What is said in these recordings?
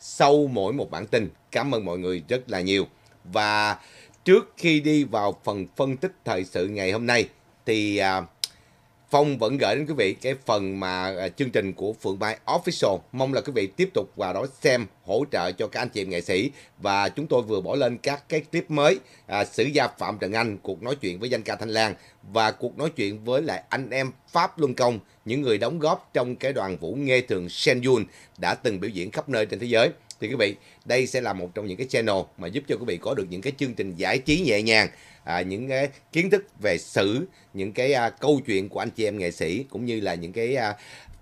sau mỗi một bản tin. Cảm ơn mọi người rất là nhiều. Và trước khi đi vào phần phân tích thời sự ngày hôm nay thì... À, Phong vẫn gửi đến quý vị cái phần mà à, chương trình của Phượng Mai Official. Mong là quý vị tiếp tục vào đó xem, hỗ trợ cho các anh chị em nghệ sĩ. Và chúng tôi vừa bỏ lên các cái clip mới, à, sử gia Phạm Trần Anh, cuộc nói chuyện với danh ca Thanh Lan và cuộc nói chuyện với lại anh em Pháp Luân Công, những người đóng góp trong cái đoàn vũ nghe thường Senyun đã từng biểu diễn khắp nơi trên thế giới thì quý vị đây sẽ là một trong những cái channel mà giúp cho quý vị có được những cái chương trình giải trí nhẹ nhàng à, những cái kiến thức về sử những cái à, câu chuyện của anh chị em nghệ sĩ cũng như là những cái à,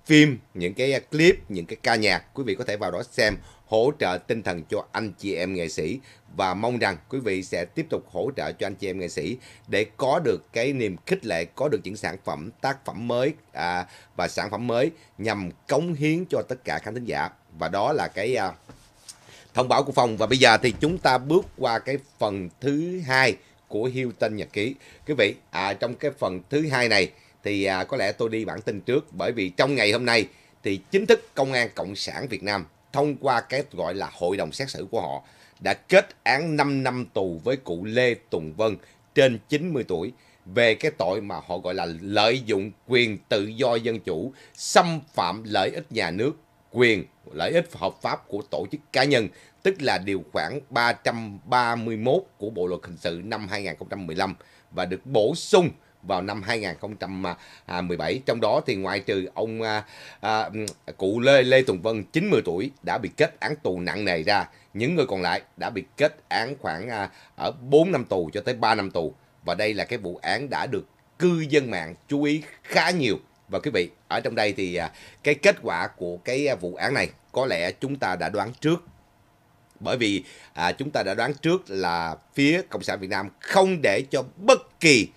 phim những cái à, clip những cái ca nhạc quý vị có thể vào đó xem hỗ trợ tinh thần cho anh chị em nghệ sĩ và mong rằng quý vị sẽ tiếp tục hỗ trợ cho anh chị em nghệ sĩ để có được cái niềm khích lệ có được những sản phẩm tác phẩm mới à, và sản phẩm mới nhằm cống hiến cho tất cả khán thính giả và đó là cái à, thông báo của phòng và bây giờ thì chúng ta bước qua cái phần thứ hai của Hilton nhật ký. Quý vị, à, trong cái phần thứ hai này thì à, có lẽ tôi đi bản tin trước bởi vì trong ngày hôm nay thì chính thức Công an Cộng sản Việt Nam thông qua cái gọi là hội đồng xét xử của họ đã kết án 5 năm tù với cụ Lê Tùng Vân trên 90 tuổi về cái tội mà họ gọi là lợi dụng quyền tự do dân chủ, xâm phạm lợi ích nhà nước, quyền lợi ích hợp pháp của tổ chức cá nhân, tức là điều khoản 331 của Bộ luật hình sự năm 2015 và được bổ sung vào năm 2017 trong đó thì ngoại trừ ông à, à, cụ Lê Lê Tùng Vân 90 tuổi đã bị kết án tù nặng nề ra những người còn lại đã bị kết án khoảng à, ở 4 năm tù cho tới 3 năm tù và đây là cái vụ án đã được cư dân mạng chú ý khá nhiều và quý vị, ở trong đây thì à, cái kết quả của cái à, vụ án này có lẽ chúng ta đã đoán trước. Bởi vì à, chúng ta đã đoán trước là phía Cộng sản Việt Nam không để cho bất kỳ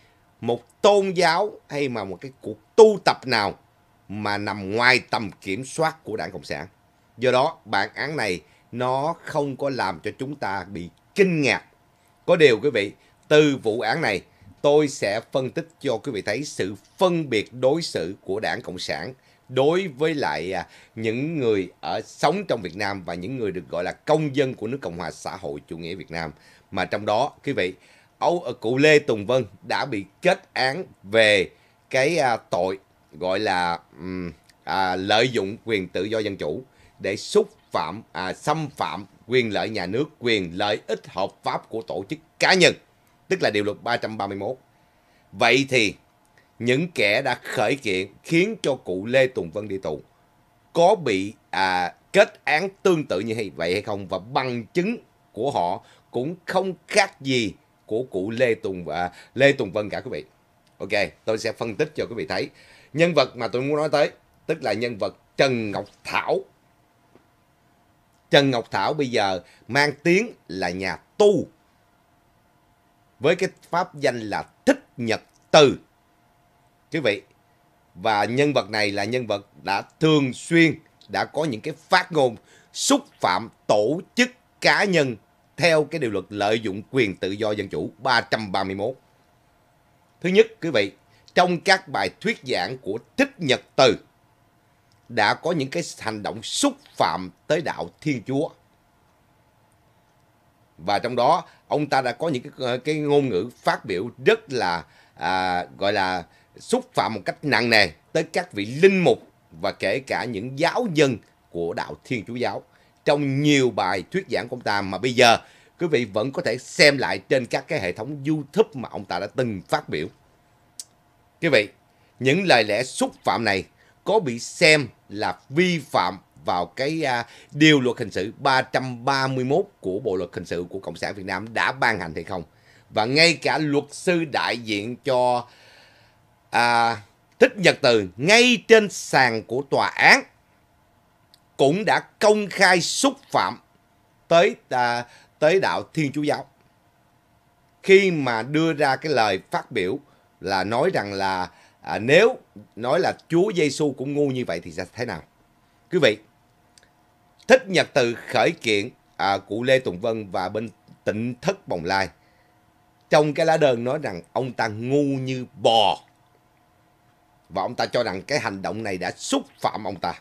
một tôn giáo hay mà một cái cuộc tu tập nào mà nằm ngoài tầm kiểm soát của đảng Cộng sản. Do đó, bản án này nó không có làm cho chúng ta bị kinh ngạc. Có điều quý vị, từ vụ án này tôi sẽ phân tích cho quý vị thấy sự phân biệt đối xử của đảng Cộng sản đối với lại à, những người ở sống trong Việt Nam và những người được gọi là công dân của nước Cộng hòa xã hội chủ nghĩa Việt Nam. Mà trong đó, quý vị, Âu, à, cụ Lê Tùng Vân đã bị kết án về cái à, tội gọi là um, à, lợi dụng quyền tự do dân chủ để xúc phạm, à, xâm phạm quyền lợi nhà nước, quyền lợi ích hợp pháp của tổ chức cá nhân tức là điều luật 331. Vậy thì những kẻ đã khởi kiện khiến cho cụ Lê Tùng Vân đi tù có bị à, kết án tương tự như vậy hay không và bằng chứng của họ cũng không khác gì của cụ Lê Tùng và Lê Tùng Vân cả quý vị. Ok, tôi sẽ phân tích cho quý vị thấy. Nhân vật mà tôi muốn nói tới tức là nhân vật Trần Ngọc Thảo. Trần Ngọc Thảo bây giờ mang tiếng là nhà tu với cái pháp danh là Thích Nhật Từ. Quý vị, và nhân vật này là nhân vật đã thường xuyên đã có những cái phát ngôn xúc phạm tổ chức cá nhân theo cái điều luật lợi dụng quyền tự do dân chủ 331. Thứ nhất, quý vị, trong các bài thuyết giảng của Thích Nhật Từ đã có những cái hành động xúc phạm tới đạo Thiên Chúa và trong đó ông ta đã có những cái ờ, cái ngôn ngữ phát biểu rất là à, gọi là xúc phạm một cách nặng nề tới các vị linh mục và kể cả những giáo dân của đạo Thiên Chúa giáo trong nhiều bài thuyết giảng của ông ta mà bây giờ quý vị vẫn có thể xem lại trên các cái hệ thống YouTube mà ông ta đã từng phát biểu. Quý vị, những lời lẽ xúc phạm này có bị xem là vi phạm vào cái à, điều luật hình sự 331 của Bộ luật hình sự của Cộng sản Việt Nam đã ban hành hay không. Và ngay cả luật sư đại diện cho à, Thích Nhật Từ ngay trên sàn của tòa án cũng đã công khai xúc phạm tới à, tới đạo Thiên Chúa giáo. Khi mà đưa ra cái lời phát biểu là nói rằng là à, nếu nói là Chúa Giêsu cũng ngu như vậy thì sẽ thế nào? Quý vị, thích nhật từ khởi kiện à, của Lê Tùng Vân và bên tỉnh thất Bồng Lai. Trong cái lá đơn nói rằng ông ta ngu như bò. Và ông ta cho rằng cái hành động này đã xúc phạm ông ta.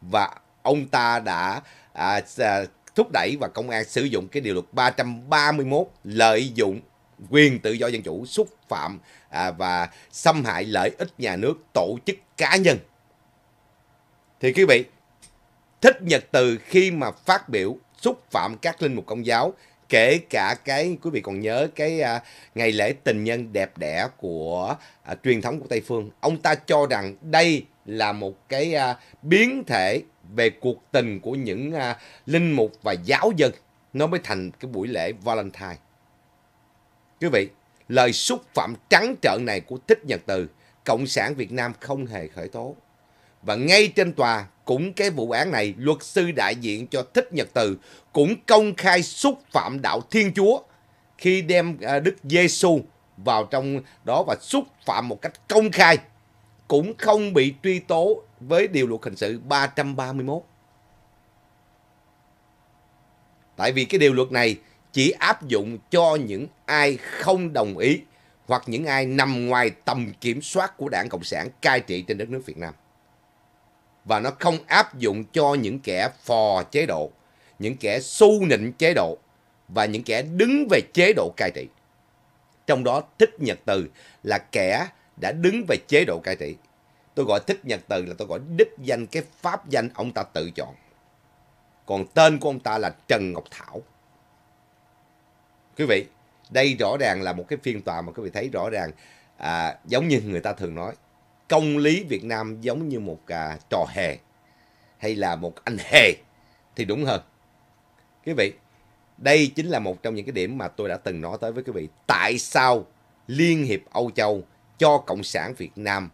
Và ông ta đã à, à, thúc đẩy và công an sử dụng cái điều luật 331 lợi dụng quyền tự do dân chủ xúc phạm à, và xâm hại lợi ích nhà nước tổ chức cá nhân. Thì quý vị, thích nhật từ khi mà phát biểu xúc phạm các linh mục công giáo kể cả cái quý vị còn nhớ cái à, ngày lễ tình nhân đẹp đẽ của à, truyền thống của Tây phương ông ta cho rằng đây là một cái à, biến thể về cuộc tình của những à, linh mục và giáo dân nó mới thành cái buổi lễ Valentine quý vị lời xúc phạm trắng trợn này của Thích Nhật Từ cộng sản Việt Nam không hề khởi tố và ngay trên tòa cũng cái vụ án này, luật sư đại diện cho Thích Nhật Từ cũng công khai xúc phạm đạo Thiên Chúa khi đem à, Đức Giêsu vào trong đó và xúc phạm một cách công khai cũng không bị truy tố với điều luật hình sự 331. Tại vì cái điều luật này chỉ áp dụng cho những ai không đồng ý hoặc những ai nằm ngoài tầm kiểm soát của Đảng Cộng sản cai trị trên đất nước Việt Nam và nó không áp dụng cho những kẻ phò chế độ, những kẻ xu nịnh chế độ và những kẻ đứng về chế độ cai trị. Trong đó thích nhật từ là kẻ đã đứng về chế độ cai trị. Tôi gọi thích nhật từ là tôi gọi đích danh cái pháp danh ông ta tự chọn. Còn tên của ông ta là Trần Ngọc Thảo. Quý vị, đây rõ ràng là một cái phiên tòa mà quý vị thấy rõ ràng à, giống như người ta thường nói công lý Việt Nam giống như một à, trò hề hay là một anh hề thì đúng hơn. Quý vị, đây chính là một trong những cái điểm mà tôi đã từng nói tới với quý vị. Tại sao Liên hiệp Âu Châu cho Cộng sản Việt Nam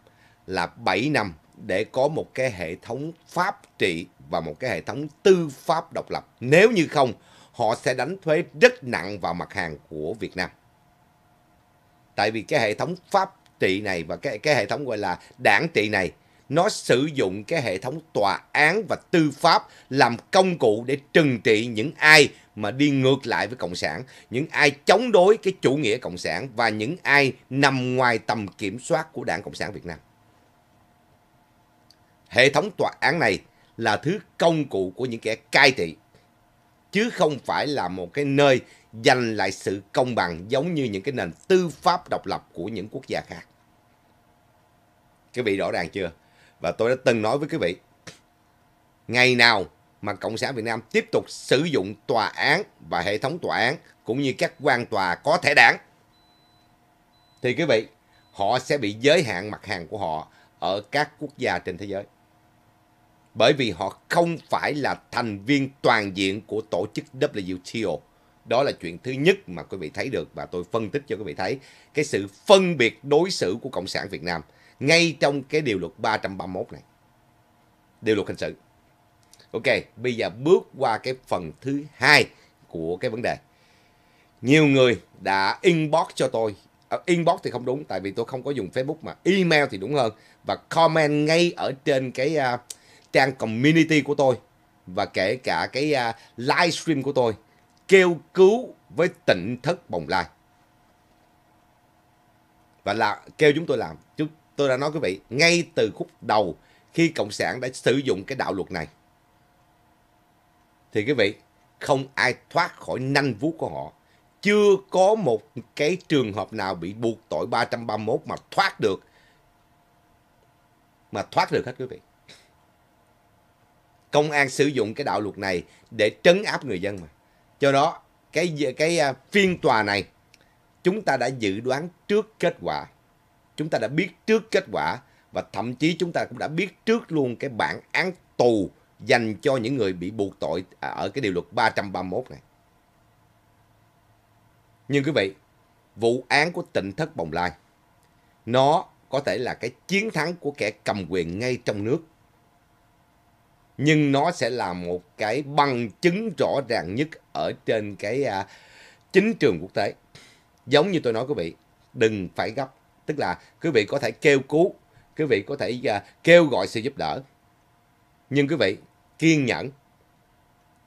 là 7 năm để có một cái hệ thống pháp trị và một cái hệ thống tư pháp độc lập. Nếu như không, họ sẽ đánh thuế rất nặng vào mặt hàng của Việt Nam. Tại vì cái hệ thống pháp trị này và cái cái hệ thống gọi là đảng trị này nó sử dụng cái hệ thống tòa án và tư pháp làm công cụ để trừng trị những ai mà đi ngược lại với cộng sản, những ai chống đối cái chủ nghĩa cộng sản và những ai nằm ngoài tầm kiểm soát của Đảng Cộng sản Việt Nam. Hệ thống tòa án này là thứ công cụ của những kẻ cai trị chứ không phải là một cái nơi dành lại sự công bằng giống như những cái nền tư pháp độc lập của những quốc gia khác. Quý vị rõ ràng chưa? Và tôi đã từng nói với quý vị, ngày nào mà Cộng sản Việt Nam tiếp tục sử dụng tòa án và hệ thống tòa án cũng như các quan tòa có thể đảng, thì quý vị, họ sẽ bị giới hạn mặt hàng của họ ở các quốc gia trên thế giới. Bởi vì họ không phải là thành viên toàn diện của tổ chức WTO. Đó là chuyện thứ nhất mà quý vị thấy được và tôi phân tích cho quý vị thấy cái sự phân biệt đối xử của Cộng sản Việt Nam ngay trong cái điều luật 331 này. Điều luật hình sự. Ok, bây giờ bước qua cái phần thứ hai của cái vấn đề. Nhiều người đã inbox cho tôi. À, inbox thì không đúng tại vì tôi không có dùng Facebook mà email thì đúng hơn và comment ngay ở trên cái uh, trang community của tôi và kể cả cái uh, à, livestream của tôi kêu cứu với tỉnh thất bồng lai và là kêu chúng tôi làm tôi đã nói quý vị, ngay từ khúc đầu khi Cộng sản đã sử dụng cái đạo luật này, thì quý vị, không ai thoát khỏi nanh vuốt của họ. Chưa có một cái trường hợp nào bị buộc tội 331 mà thoát được. Mà thoát được hết quý vị. Công an sử dụng cái đạo luật này để trấn áp người dân mà. cho đó, cái cái à, phiên tòa này chúng ta đã dự đoán trước kết quả Chúng ta đã biết trước kết quả và thậm chí chúng ta cũng đã biết trước luôn cái bản án tù dành cho những người bị buộc tội à, ở cái điều luật 331 này. Nhưng quý vị, vụ án của tỉnh thất bồng lai, nó có thể là cái chiến thắng của kẻ cầm quyền ngay trong nước. Nhưng nó sẽ là một cái bằng chứng rõ ràng nhất ở trên cái à, chính trường quốc tế. Giống như tôi nói quý vị, đừng phải gấp tức là quý vị có thể kêu cứu quý vị có thể à, kêu gọi sự giúp đỡ nhưng quý vị kiên nhẫn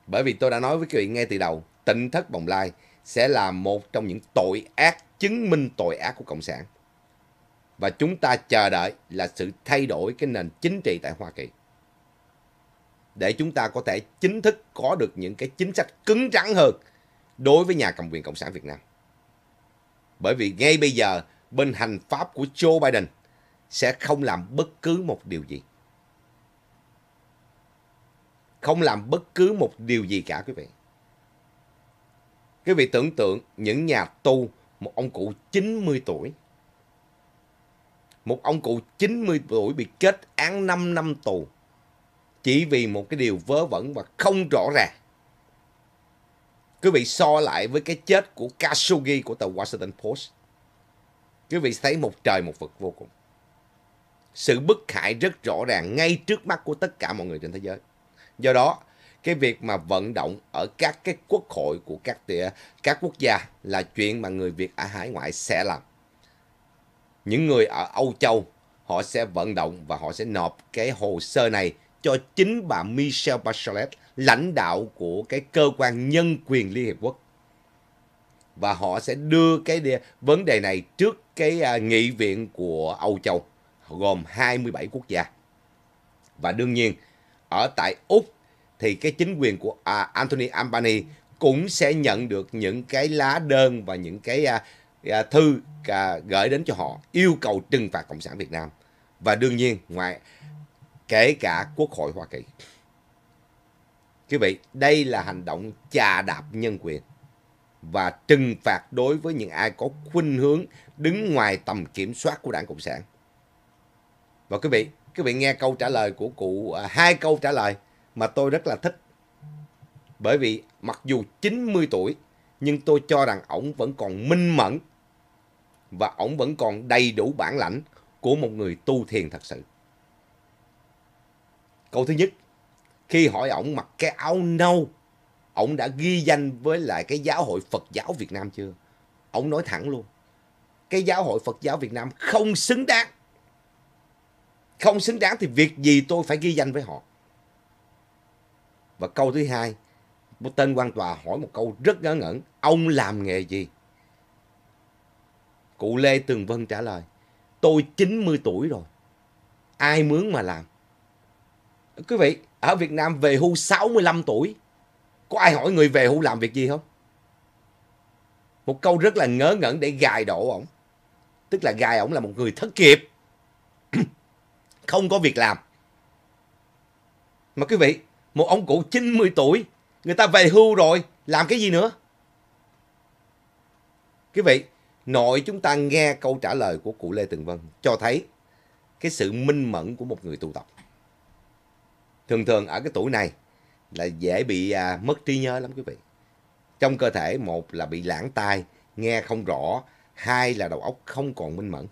bởi vì tôi đã nói với quý vị ngay từ đầu tịnh thất bồng lai sẽ là một trong những tội ác chứng minh tội ác của cộng sản và chúng ta chờ đợi là sự thay đổi cái nền chính trị tại hoa kỳ để chúng ta có thể chính thức có được những cái chính sách cứng rắn hơn đối với nhà cầm quyền cộng sản việt nam bởi vì ngay bây giờ bên hành pháp của Joe Biden sẽ không làm bất cứ một điều gì. Không làm bất cứ một điều gì cả quý vị. Quý vị tưởng tượng những nhà tu, một ông cụ 90 tuổi. Một ông cụ 90 tuổi bị kết án 5 năm tù. Chỉ vì một cái điều vớ vẩn và không rõ ràng. Quý vị so lại với cái chết của Khashoggi của tờ Washington Post Quý vị thấy một trời một vực vô cùng. Sự bất hại rất rõ ràng ngay trước mắt của tất cả mọi người trên thế giới. Do đó, cái việc mà vận động ở các cái quốc hội của các tỉa, các quốc gia là chuyện mà người Việt ở hải ngoại sẽ làm. Những người ở Âu Châu họ sẽ vận động và họ sẽ nộp cái hồ sơ này cho chính bà Michelle Bachelet, lãnh đạo của cái cơ quan nhân quyền Liên Hiệp Quốc và họ sẽ đưa cái vấn đề này trước cái à, nghị viện của Âu Châu gồm 27 quốc gia. Và đương nhiên, ở tại Úc thì cái chính quyền của à, Anthony Albanese cũng sẽ nhận được những cái lá đơn và những cái à, thư gửi đến cho họ yêu cầu trừng phạt Cộng sản Việt Nam. Và đương nhiên, ngoài kể cả Quốc hội Hoa Kỳ. Quý vị, đây là hành động chà đạp nhân quyền và trừng phạt đối với những ai có khuynh hướng đứng ngoài tầm kiểm soát của Đảng Cộng sản. Và quý vị, quý vị nghe câu trả lời của cụ à, hai câu trả lời mà tôi rất là thích. Bởi vì mặc dù 90 tuổi nhưng tôi cho rằng ổng vẫn còn minh mẫn và ổng vẫn còn đầy đủ bản lãnh của một người tu thiền thật sự. Câu thứ nhất, khi hỏi ổng mặc cái áo nâu ông đã ghi danh với lại cái giáo hội Phật giáo Việt Nam chưa? Ông nói thẳng luôn. Cái giáo hội Phật giáo Việt Nam không xứng đáng. Không xứng đáng thì việc gì tôi phải ghi danh với họ. Và câu thứ hai, một tên quan tòa hỏi một câu rất ngớ ngẩn. Ông làm nghề gì? Cụ Lê Tường Vân trả lời. Tôi 90 tuổi rồi. Ai mướn mà làm? Quý vị, ở Việt Nam về hưu 65 tuổi có ai hỏi người về hưu làm việc gì không? Một câu rất là ngớ ngẩn để gài đổ ổng. Tức là gài ổng là một người thất nghiệp. không có việc làm. Mà quý vị, một ông cụ 90 tuổi, người ta về hưu rồi, làm cái gì nữa? Quý vị, nội chúng ta nghe câu trả lời của cụ Lê Tường Vân cho thấy cái sự minh mẫn của một người tu tập. Thường thường ở cái tuổi này, là dễ bị à, mất trí nhớ lắm quý vị. Trong cơ thể một là bị lãng tai, nghe không rõ, hai là đầu óc không còn minh mẫn.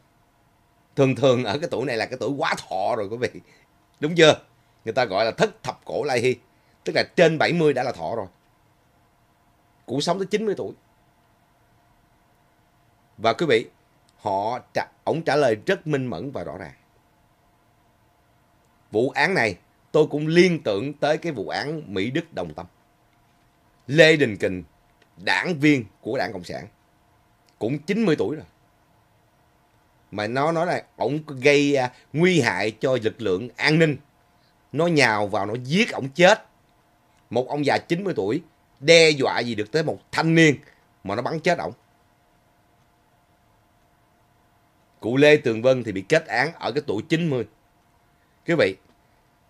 Thường thường ở cái tuổi này là cái tuổi quá thọ rồi quý vị. Đúng chưa? Người ta gọi là thất thập cổ lai hy, tức là trên 70 đã là thọ rồi. Cụ sống tới 90 tuổi. Và quý vị, họ trả, ổng trả lời rất minh mẫn và rõ ràng. Vụ án này tôi cũng liên tưởng tới cái vụ án Mỹ Đức Đồng Tâm. Lê Đình Kình, đảng viên của đảng Cộng sản, cũng 90 tuổi rồi. Mà nó nói là ổng gây à, nguy hại cho lực lượng an ninh. Nó nhào vào, nó giết ổng chết. Một ông già 90 tuổi đe dọa gì được tới một thanh niên mà nó bắn chết ổng. Cụ Lê Tường Vân thì bị kết án ở cái tuổi 90. Quý vị,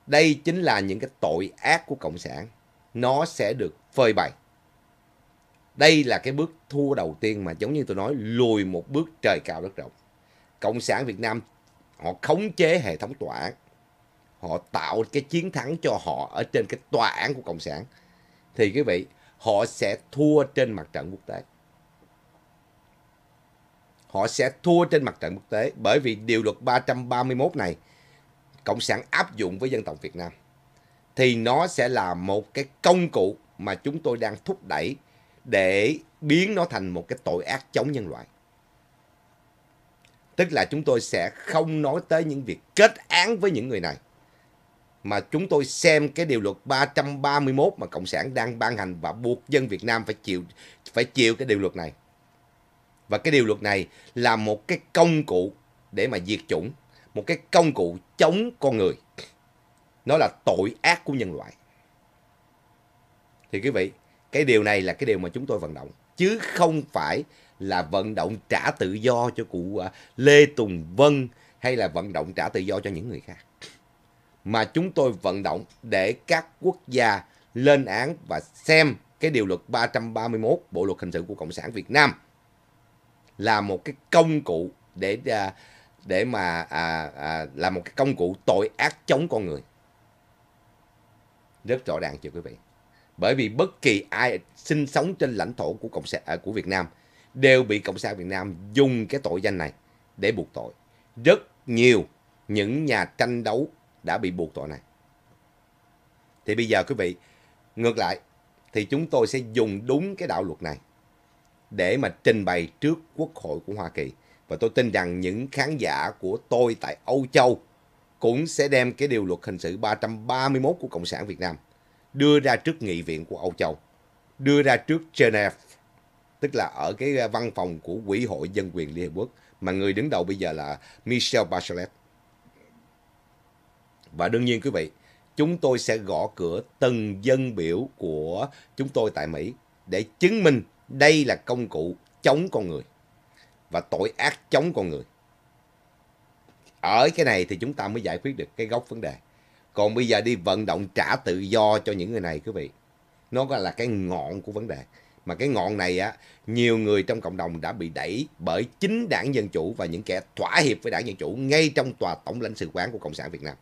đây chính là những cái tội ác của Cộng sản. Nó sẽ được phơi bày. Đây là cái bước thua đầu tiên mà giống như tôi nói lùi một bước trời cao đất rộng. Cộng sản Việt Nam họ khống chế hệ thống tòa án. Họ tạo cái chiến thắng cho họ ở trên cái tòa án của Cộng sản. Thì quý vị, họ sẽ thua trên mặt trận quốc tế. Họ sẽ thua trên mặt trận quốc tế bởi vì điều luật 331 này cộng sản áp dụng với dân tộc Việt Nam thì nó sẽ là một cái công cụ mà chúng tôi đang thúc đẩy để biến nó thành một cái tội ác chống nhân loại. Tức là chúng tôi sẽ không nói tới những việc kết án với những người này. Mà chúng tôi xem cái điều luật 331 mà Cộng sản đang ban hành và buộc dân Việt Nam phải chịu phải chịu cái điều luật này. Và cái điều luật này là một cái công cụ để mà diệt chủng một cái công cụ chống con người. Nó là tội ác của nhân loại. Thì quý vị, cái điều này là cái điều mà chúng tôi vận động. Chứ không phải là vận động trả tự do cho cụ à, Lê Tùng Vân hay là vận động trả tự do cho những người khác. Mà chúng tôi vận động để các quốc gia lên án và xem cái điều luật 331 Bộ luật hình sự của Cộng sản Việt Nam là một cái công cụ để à, để mà à, à, là một cái công cụ tội ác chống con người rất rõ ràng chưa quý vị bởi vì bất kỳ ai sinh sống trên lãnh thổ của cộng sản à, của Việt Nam đều bị cộng sản Việt Nam dùng cái tội danh này để buộc tội rất nhiều những nhà tranh đấu đã bị buộc tội này thì bây giờ quý vị ngược lại thì chúng tôi sẽ dùng đúng cái đạo luật này để mà trình bày trước Quốc hội của Hoa Kỳ và tôi tin rằng những khán giả của tôi tại Âu Châu cũng sẽ đem cái điều luật hình sự 331 của Cộng sản Việt Nam đưa ra trước nghị viện của Âu Châu, đưa ra trước Geneva, tức là ở cái ờ, văn phòng của Quỹ hội Dân quyền Liên Hợp Quốc mà người đứng đầu bây giờ là Michel Bachelet. Và đương nhiên quý vị, chúng tôi sẽ gõ cửa từng dân biểu của chúng tôi tại Mỹ để chứng minh đây là công cụ chống con người và tội ác chống con người. Ở cái này thì chúng ta mới giải quyết được cái gốc vấn đề. Còn bây giờ đi vận động trả tự do cho những người này quý vị. Nó gọi là cái ngọn của vấn đề. Mà cái ngọn này á, nhiều người trong cộng đồng đã bị đẩy bởi chính đảng Dân Chủ và những kẻ thỏa hiệp với đảng Dân Chủ ngay trong tòa tổng lãnh sự quán của Cộng sản Việt Nam.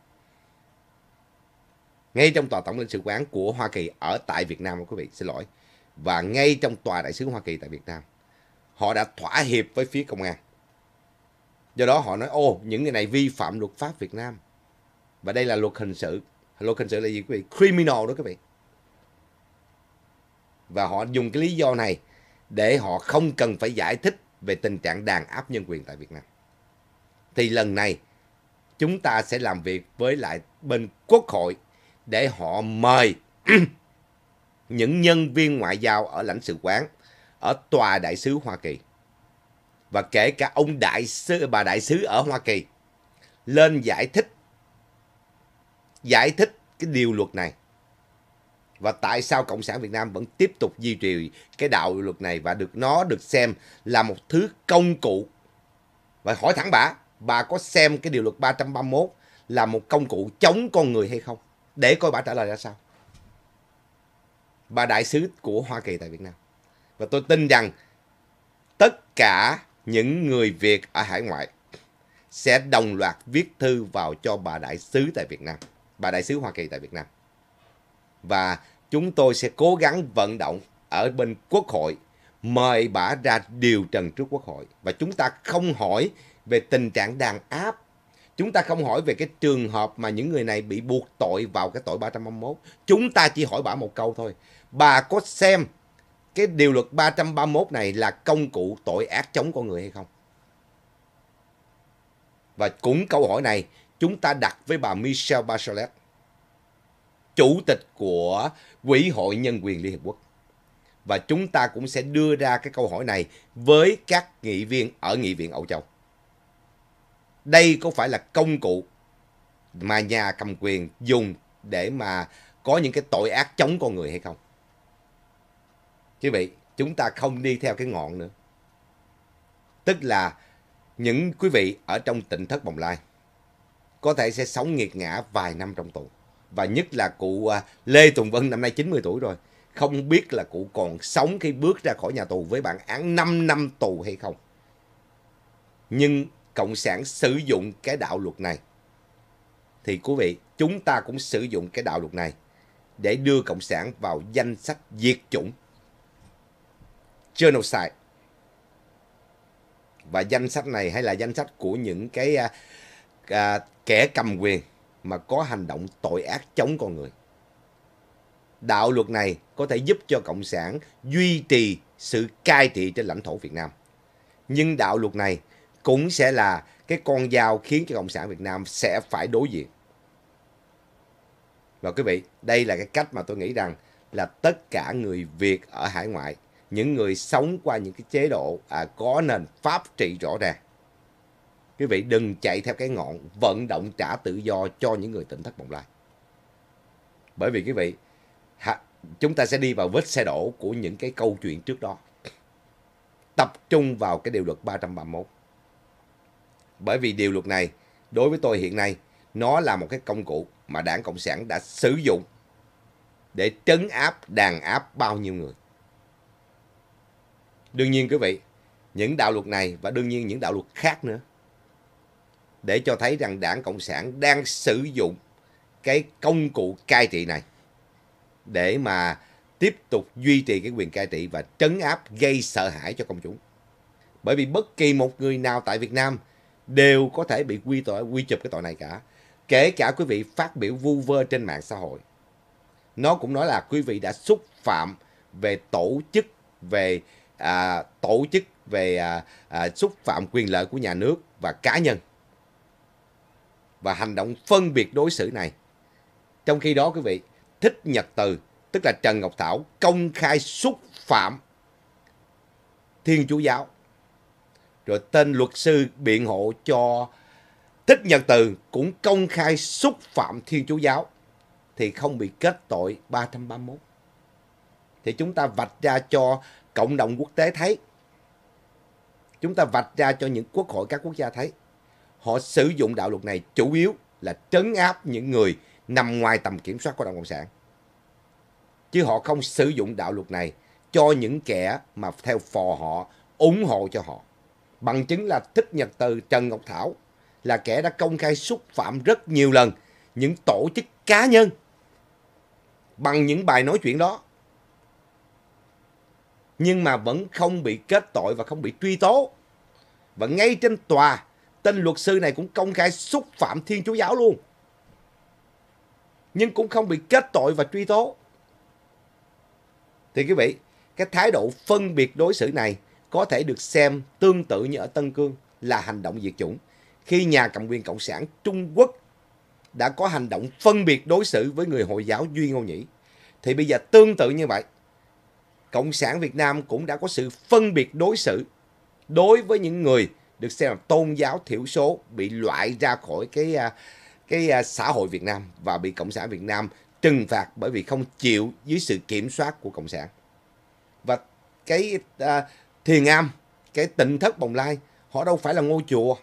Ngay trong tòa tổng lãnh sự quán của Hoa Kỳ ở tại Việt Nam quý vị, xin lỗi. Và ngay trong tòa đại sứ Hoa Kỳ tại Việt Nam họ đã thỏa hiệp với phía công an. Do đó họ nói, ô, những người này vi phạm luật pháp Việt Nam. Và đây là luật hình sự. Luật hình sự là gì quý vị? Criminal đó quý vị. Và họ dùng cái lý do này để họ không cần phải giải thích về tình trạng đàn áp nhân quyền tại Việt Nam. Thì lần này chúng ta sẽ làm việc với lại bên quốc hội để họ mời những nhân viên ngoại giao ở lãnh sự quán ở tòa đại sứ Hoa Kỳ và kể cả ông đại sứ bà đại sứ ở Hoa Kỳ lên giải thích giải thích cái điều luật này và tại sao cộng sản Việt Nam vẫn tiếp tục duy trì cái đạo luật này và được nó được xem là một thứ công cụ và hỏi thẳng bà bà có xem cái điều luật 331 là một công cụ chống con người hay không để coi bà trả lời ra sao bà đại sứ của Hoa Kỳ tại Việt Nam và tôi tin rằng tất cả những người Việt ở hải ngoại sẽ đồng loạt viết thư vào cho bà đại sứ tại Việt Nam, bà đại sứ Hoa Kỳ tại Việt Nam. Và chúng tôi sẽ cố gắng vận động ở bên Quốc hội mời bà ra điều trần trước Quốc hội và chúng ta không hỏi về tình trạng đàn áp Chúng ta không hỏi về cái trường hợp mà những người này bị buộc tội vào cái tội 351. Chúng ta chỉ hỏi bà một câu thôi. Bà có xem cái điều luật 331 này là công cụ tội ác chống con người hay không? Và cũng câu hỏi này chúng ta đặt với bà Michelle Bachelet, chủ tịch của Quỹ hội Nhân quyền Liên Hiệp Quốc. Và chúng ta cũng sẽ đưa ra cái câu hỏi này với các nghị viên ở Nghị viện Âu Châu. Đây có phải là công cụ mà nhà cầm quyền dùng để mà có những cái tội ác chống con người hay không? Chứ vị, chúng ta không đi theo cái ngọn nữa. Tức là những quý vị ở trong tỉnh thất bồng lai có thể sẽ sống nghiệt ngã vài năm trong tù. Và nhất là cụ à, Lê Tùng Vân năm nay 90 tuổi rồi. Không biết là cụ còn sống khi bước ra khỏi nhà tù với bản án 5 năm tù hay không. Nhưng Cộng sản sử dụng cái đạo luật này. Thì quý vị, chúng ta cũng sử dụng cái đạo luật này để đưa Cộng sản vào danh sách diệt chủng chưa nộp xài. Và danh sách này hay là danh sách của những cái à, à, kẻ cầm quyền mà có hành động tội ác chống con người. Đạo luật này có thể giúp cho Cộng sản duy trì sự cai trị trên lãnh thổ Việt Nam. Nhưng đạo luật này cũng sẽ là cái con dao khiến cho Cộng sản Việt Nam sẽ phải đối diện. Và quý vị, đây là cái cách mà tôi nghĩ rằng là tất cả người Việt ở hải ngoại những người sống qua những cái chế độ à, có nền pháp trị rõ ràng. Quý vị đừng chạy theo cái ngọn vận động trả tự do cho những người tỉnh thất bồng lai. Bởi vì quý vị, ha, chúng ta sẽ đi vào vết xe đổ của những cái câu chuyện trước đó. Tập trung vào cái điều luật 331. Bởi vì điều luật này, đối với tôi hiện nay, nó là một cái công cụ mà đảng Cộng sản đã sử dụng để trấn áp, đàn áp bao nhiêu người. Đương nhiên quý vị, những đạo luật này và đương nhiên những đạo luật khác nữa. Để cho thấy rằng đảng Cộng sản đang sử dụng cái công cụ cai trị này để mà tiếp tục duy trì cái quyền cai trị và trấn áp gây sợ hãi cho công chúng. Bởi vì bất kỳ một người nào tại Việt Nam đều có thể bị quy tội, quy chụp cái tội này cả. Kể cả quý vị phát biểu vu vơ trên mạng xã hội. Nó cũng nói là quý vị đã xúc phạm về tổ chức, về à, tổ chức về à, à, xúc phạm quyền lợi của nhà nước và cá nhân và hành động phân biệt đối xử này trong khi đó quý vị thích nhật từ tức là trần ngọc thảo công khai xúc phạm thiên chúa giáo rồi tên luật sư biện hộ cho thích nhật từ cũng công khai xúc phạm thiên chúa giáo thì không bị kết tội 331 thì chúng ta vạch ra cho cộng đồng quốc tế thấy. Chúng ta vạch ra cho những quốc hội các quốc gia thấy. Họ sử dụng đạo luật này chủ yếu là trấn áp những người nằm ngoài tầm kiểm soát của Đảng Cộng sản. Chứ họ không sử dụng đạo luật này cho những kẻ mà theo phò họ, ủng hộ cho họ. Bằng chứng là Thích Nhật Từ Trần Ngọc Thảo là kẻ đã công khai xúc phạm rất nhiều lần những tổ chức cá nhân bằng những bài nói chuyện đó nhưng mà vẫn không bị kết tội và không bị truy tố. Và ngay trên tòa, tên luật sư này cũng công khai xúc phạm Thiên Chúa Giáo luôn. Nhưng cũng không bị kết tội và truy tố. Thì quý vị, cái thái độ phân biệt đối xử này có thể được xem tương tự như ở Tân Cương là hành động diệt chủng. Khi nhà cầm quyền Cộng sản Trung Quốc đã có hành động phân biệt đối xử với người Hồi giáo Duy Ngô Nhĩ. Thì bây giờ tương tự như vậy, Cộng sản Việt Nam cũng đã có sự phân biệt đối xử đối với những người được xem là tôn giáo thiểu số bị loại ra khỏi cái à, cái à, xã hội Việt Nam và bị Cộng sản Việt Nam trừng phạt bởi vì không chịu dưới sự kiểm soát của Cộng sản. Và cái uh, thiền am, cái tịnh thất bồng lai, họ đâu phải là ngôi chùa.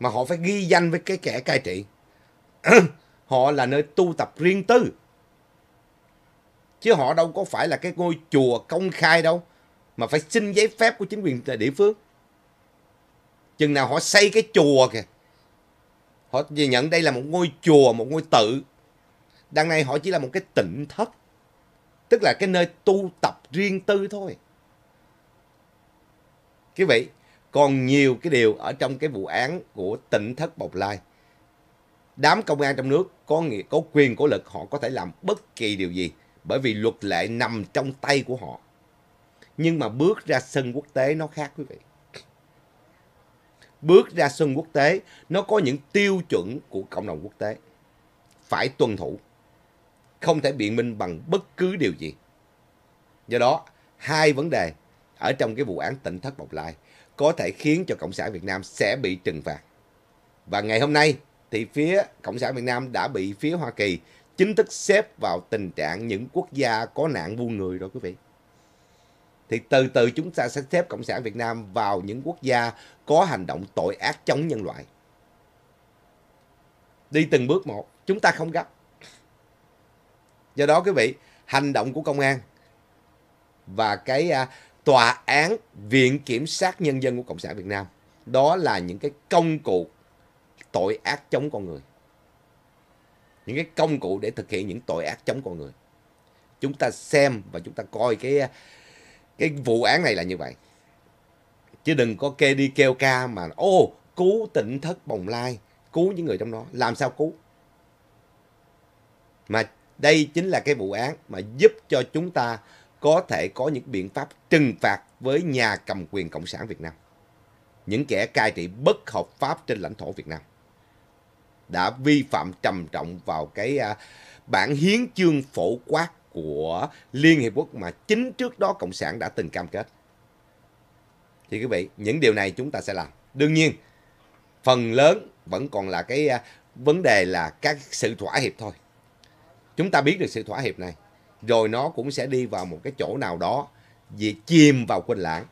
Mà họ phải ghi danh với cái kẻ cai trị. họ là nơi tu tập riêng tư chứ họ đâu có phải là cái ngôi chùa công khai đâu mà phải xin giấy phép của chính quyền địa phương chừng nào họ xây cái chùa kìa họ nhận đây là một ngôi chùa một ngôi tự đằng này họ chỉ là một cái tịnh thất tức là cái nơi tu tập riêng tư thôi quý vị còn nhiều cái điều ở trong cái vụ án của tỉnh thất bộc lai đám công an trong nước có nghĩa có quyền có lực họ có thể làm bất kỳ điều gì bởi vì luật lệ nằm trong tay của họ. Nhưng mà bước ra sân quốc tế nó khác quý vị. Bước ra sân quốc tế nó có những tiêu chuẩn của cộng đồng quốc tế. Phải tuân thủ. Không thể biện minh bằng bất cứ điều gì. Do đó, hai vấn đề ở trong cái vụ án tỉnh thất bọc lai có thể khiến cho Cộng sản Việt Nam sẽ bị trừng phạt. Và ngày hôm nay thì phía Cộng sản Việt Nam đã bị phía Hoa Kỳ chính thức xếp vào tình trạng những quốc gia có nạn buôn người rồi quý vị. Thì từ từ chúng ta sẽ xếp Cộng sản Việt Nam vào những quốc gia có hành động tội ác chống nhân loại. Đi từng bước một, chúng ta không gấp. Do đó quý vị, hành động của công an và cái à, tòa án viện kiểm sát nhân dân của cộng sản việt nam đó là những cái công cụ tội ác chống con người những cái công cụ để thực hiện những tội ác chống con người chúng ta xem và chúng ta coi cái cái vụ án này là như vậy chứ đừng có kê đi kêu ca mà ô oh, cứu tỉnh thất bồng lai cứu những người trong đó làm sao cứu mà đây chính là cái vụ án mà giúp cho chúng ta có thể có những biện pháp trừng phạt với nhà cầm quyền cộng sản việt nam những kẻ cai trị bất hợp pháp trên lãnh thổ việt nam đã vi phạm trầm trọng vào cái à, bản hiến chương phổ quát của Liên Hiệp Quốc mà chính trước đó Cộng sản đã từng cam kết. Thì quý vị, những điều này chúng ta sẽ làm. Đương nhiên, phần lớn vẫn còn là cái à, vấn đề là các sự thỏa hiệp thôi. Chúng ta biết được sự thỏa hiệp này, rồi nó cũng sẽ đi vào một cái chỗ nào đó vì chìm vào quên lãng.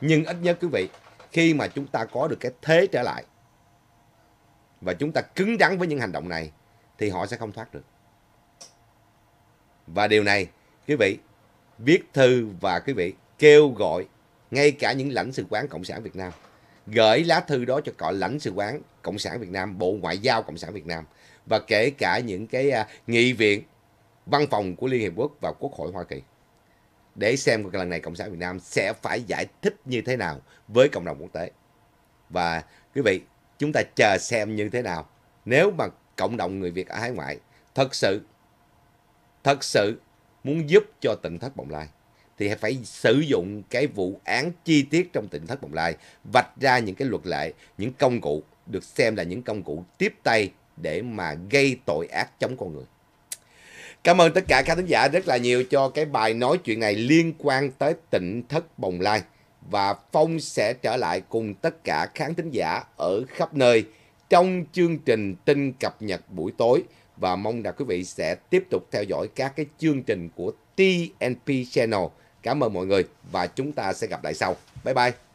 Nhưng ít nhất quý vị, khi mà chúng ta có được cái thế trở lại và chúng ta cứng rắn với những hành động này thì họ sẽ không thoát được. Và điều này, quý vị, viết thư và quý vị kêu gọi ngay cả những lãnh sự quán Cộng sản Việt Nam gửi lá thư đó cho cọ lãnh sự quán Cộng sản Việt Nam, Bộ Ngoại giao Cộng sản Việt Nam và kể cả những cái à, nghị viện văn phòng của Liên Hiệp Quốc và Quốc hội Hoa Kỳ để xem lần này Cộng sản Việt Nam sẽ phải giải thích như thế nào với cộng đồng quốc tế. Và quý vị, Chúng ta chờ xem như thế nào. Nếu mà cộng đồng người Việt ở hải ngoại thật sự, thật sự muốn giúp cho tỉnh thất bồng lai thì phải sử dụng cái vụ án chi tiết trong tỉnh thất bồng lai vạch ra những cái luật lệ những công cụ được xem là những công cụ tiếp tay để mà gây tội ác chống con người cảm ơn tất cả các khán giả rất là nhiều cho cái bài nói chuyện này liên quan tới tỉnh thất bồng lai và Phong sẽ trở lại cùng tất cả khán thính giả ở khắp nơi trong chương trình tin cập nhật buổi tối và mong rằng quý vị sẽ tiếp tục theo dõi các cái chương trình của TNP Channel. Cảm ơn mọi người và chúng ta sẽ gặp lại sau. Bye bye.